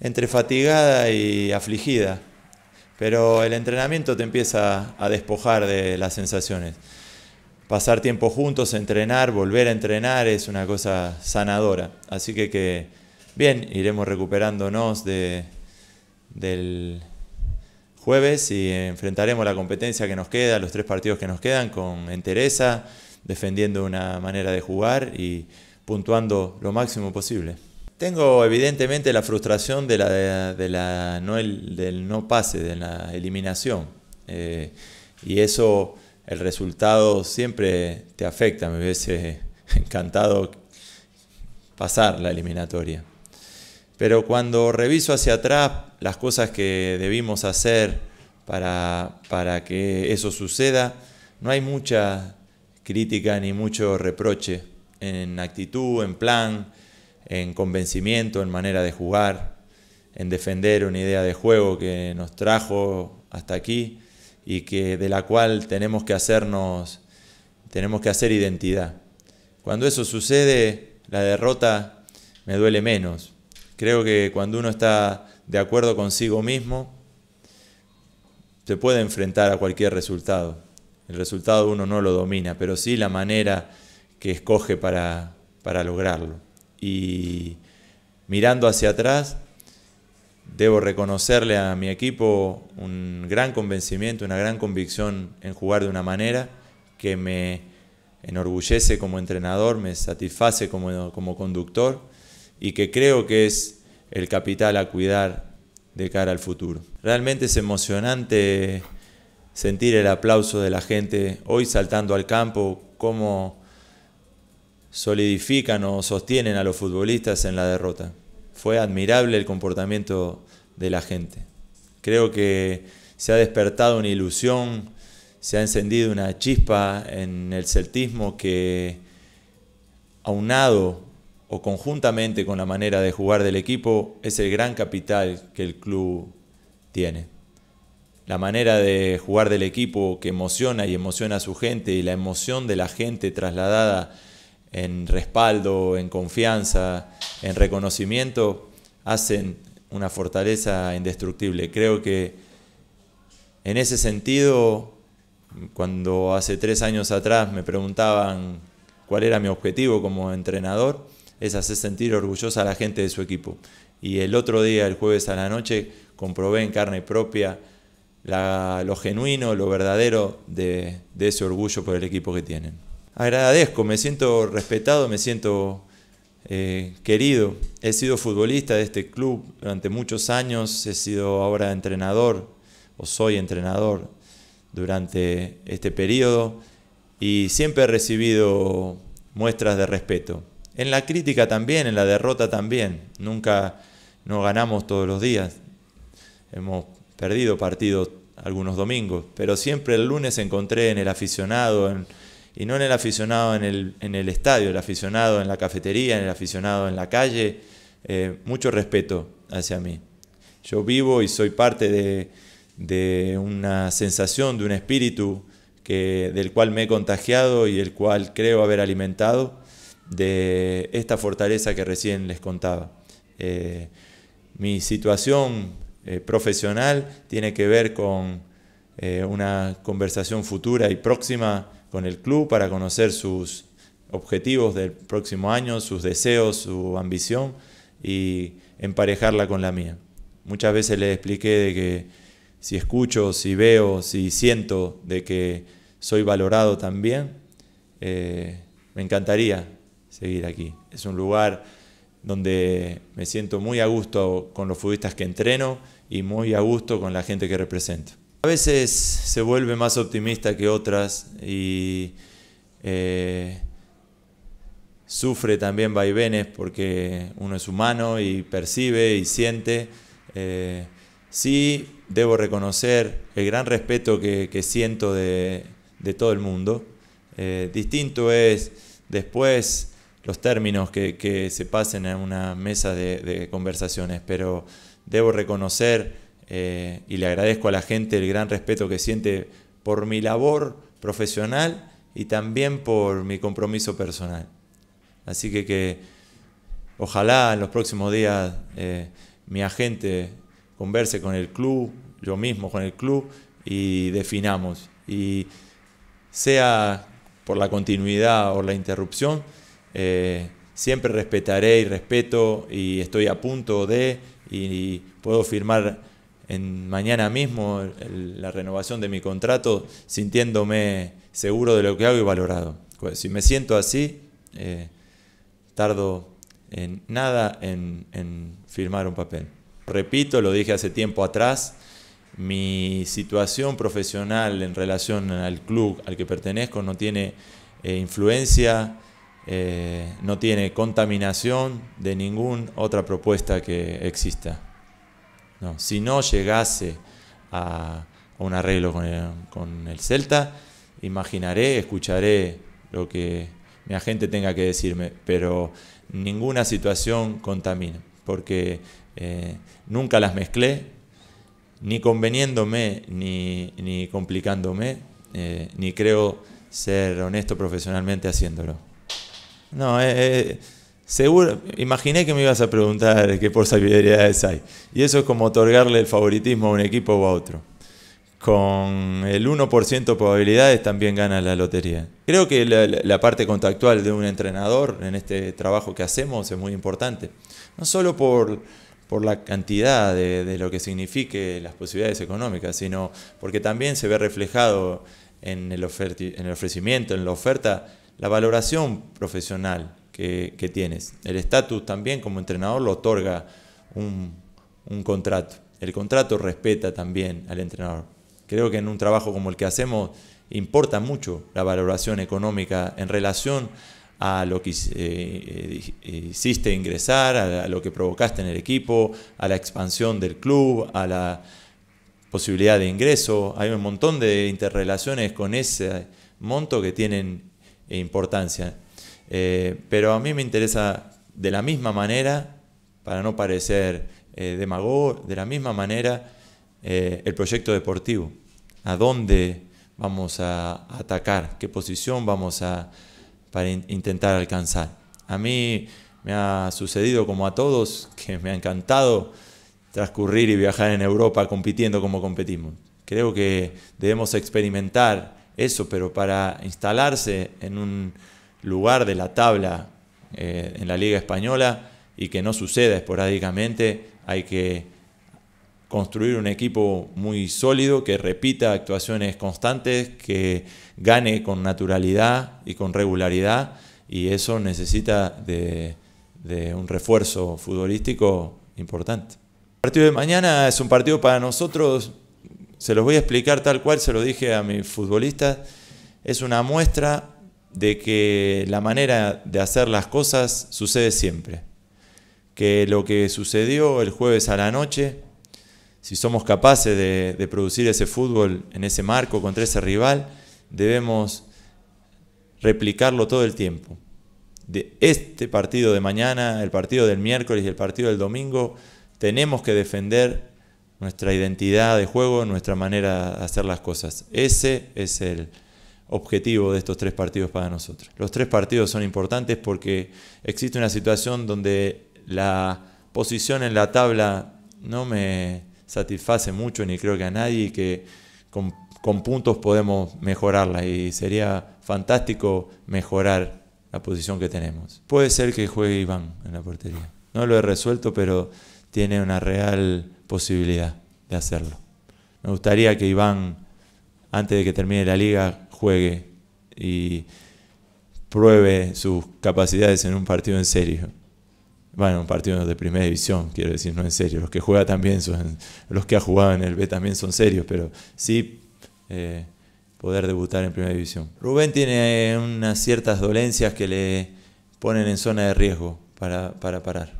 entre fatigada y afligida, pero el entrenamiento te empieza a despojar de las sensaciones. Pasar tiempo juntos, entrenar, volver a entrenar es una cosa sanadora. Así que, que bien, iremos recuperándonos de, del jueves y enfrentaremos la competencia que nos queda, los tres partidos que nos quedan con entereza, defendiendo una manera de jugar y puntuando lo máximo posible. Tengo evidentemente la frustración de la, no del no pase, de la eliminación. Eh, y eso, el resultado siempre te afecta. Me hubiese encantado pasar la eliminatoria. Pero cuando reviso hacia atrás las cosas que debimos hacer para que eso suceda, no hay mucha crítica ni mucho reproche en actitud, en plan, en convencimiento, en manera de jugar, en defender una idea de juego que nos trajo hasta aquí y que de la cual tenemos que hacernos tenemos que hacer identidad. Cuando eso sucede, la derrota me duele menos. Creo que cuando uno está de acuerdo consigo mismo, se puede enfrentar a cualquier resultado. El resultado uno no lo domina, pero sí la manera que escoge para, para lograrlo y mirando hacia atrás, debo reconocerle a mi equipo un gran convencimiento, una gran convicción en jugar de una manera que me enorgullece como entrenador, me satisface como, como conductor y que creo que es el capital a cuidar de cara al futuro. Realmente es emocionante sentir el aplauso de la gente hoy saltando al campo, solidifican o sostienen a los futbolistas en la derrota. Fue admirable el comportamiento de la gente. Creo que se ha despertado una ilusión, se ha encendido una chispa en el celtismo que, aunado o conjuntamente con la manera de jugar del equipo, es el gran capital que el club tiene. La manera de jugar del equipo que emociona y emociona a su gente y la emoción de la gente trasladada en respaldo, en confianza, en reconocimiento, hacen una fortaleza indestructible. Creo que en ese sentido, cuando hace tres años atrás me preguntaban cuál era mi objetivo como entrenador, es hacer sentir orgullosa a la gente de su equipo. Y el otro día, el jueves a la noche, comprobé en carne propia lo genuino, lo verdadero de ese orgullo por el equipo que tienen agradezco, me siento respetado, me siento eh, querido. He sido futbolista de este club durante muchos años, he sido ahora entrenador, o soy entrenador durante este periodo, y siempre he recibido muestras de respeto. En la crítica también, en la derrota también. Nunca no ganamos todos los días. Hemos perdido partidos algunos domingos, pero siempre el lunes encontré en el aficionado, en, y no en el aficionado en el, en el estadio, el aficionado en la cafetería, en el aficionado en la calle. Eh, mucho respeto hacia mí. Yo vivo y soy parte de, de una sensación, de un espíritu que, del cual me he contagiado y el cual creo haber alimentado de esta fortaleza que recién les contaba. Eh, mi situación eh, profesional tiene que ver con una conversación futura y próxima con el club para conocer sus objetivos del próximo año, sus deseos, su ambición y emparejarla con la mía. Muchas veces le expliqué de que si escucho, si veo, si siento de que soy valorado también, eh, me encantaría seguir aquí. Es un lugar donde me siento muy a gusto con los futbolistas que entreno y muy a gusto con la gente que represento. A veces se vuelve más optimista que otras y eh, sufre también vaivenes porque uno es humano y percibe y siente. Eh, sí, debo reconocer el gran respeto que, siento de, todo el mundo. Eh, distinto es después los términos que, se pasen en una mesa de conversaciones, pero debo reconocer eh, y le agradezco a la gente el gran respeto que siente por mi labor profesional y también por mi compromiso personal. Así que, que ojalá en los próximos días eh, mi agente converse con el club, yo mismo con el club, y definamos. Y sea por la continuidad o la interrupción, eh, siempre respetaré y respeto y estoy a punto de y, y puedo firmar en mañana mismo la renovación de mi contrato sintiéndome seguro de lo que hago y valorado. Pues, si me siento así, eh, tardo en nada en, firmar un papel. Repito, lo dije hace tiempo atrás, mi situación profesional en relación al club al que pertenezco no tiene eh, influencia, eh, no tiene contaminación de ninguna otra propuesta que exista. No, si no llegase a, un arreglo con el, Celta, imaginaré, escucharé lo que mi agente tenga que decirme, pero ninguna situación contamina, porque eh, nunca las mezclé, ni conveniéndome, ni, complicándome, eh, ni creo ser honesto profesionalmente haciéndolo. No, es... Eh, Seguro, imaginé que me ibas a preguntar qué por posibilidades hay. Y eso es como otorgarle el favoritismo a un equipo o a otro. Con el 1% de probabilidades también gana la lotería. Creo que la, parte contractual de un entrenador en este trabajo que hacemos es muy importante. No solo por por la cantidad de, de, lo que signifique las posibilidades económicas, sino porque también se ve reflejado en el, en el ofrecimiento, en la oferta, la valoración profesional que, tienes. El estatus también como entrenador lo otorga un, contrato. El contrato respeta también al entrenador. Creo que en un trabajo como el que hacemos importa mucho la valoración económica en relación a lo que eh, eh, hiciste ingresar, a lo que provocaste en el equipo, a la expansión del club, a la posibilidad de ingreso. Hay un montón de interrelaciones con ese monto que tienen importancia. Eh, pero a mí me interesa de la misma manera, para no parecer eh, demagogo, de la misma manera eh, el proyecto deportivo. ¿A dónde vamos a atacar? ¿Qué posición vamos a para intentar alcanzar? A mí me ha sucedido como a todos que me ha encantado transcurrir y viajar en Europa compitiendo como competimos. Creo que debemos experimentar eso, pero para instalarse en un lugar de la tabla eh, en la Liga Española y que no suceda esporádicamente. Hay que construir un equipo muy sólido que repita actuaciones constantes, que gane con naturalidad y con regularidad y eso necesita de, un refuerzo futbolístico importante. El partido de mañana es un partido para nosotros, se los voy a explicar tal cual se lo dije a mis futbolistas, es una muestra de que la manera de hacer las cosas sucede siempre. Que lo que sucedió el jueves a la noche, si somos capaces de, producir ese fútbol en ese marco contra ese rival, debemos replicarlo todo el tiempo. De este partido de mañana, el partido del miércoles y el partido del domingo, tenemos que defender nuestra identidad de juego, nuestra manera de hacer las cosas. Ese es el, objetivo de estos tres partidos para nosotros. Los tres partidos son importantes porque existe una situación donde la posición en la tabla no me satisface mucho ni creo que a nadie que con, con puntos podemos mejorarla y sería fantástico mejorar la posición que tenemos. Puede ser que juegue Iván en la portería. No lo he resuelto, pero tiene una real posibilidad de hacerlo. Me gustaría que Iván, antes de que termine la liga, juegue y pruebe sus capacidades en un partido en serio. Bueno, un partido de primera división, quiero decir, no en serio. Los que juega también son, los que ha jugado en el B también son serios, pero sí eh, poder debutar en primera división. Rubén tiene eh, unas ciertas dolencias que le ponen en zona de riesgo para parar.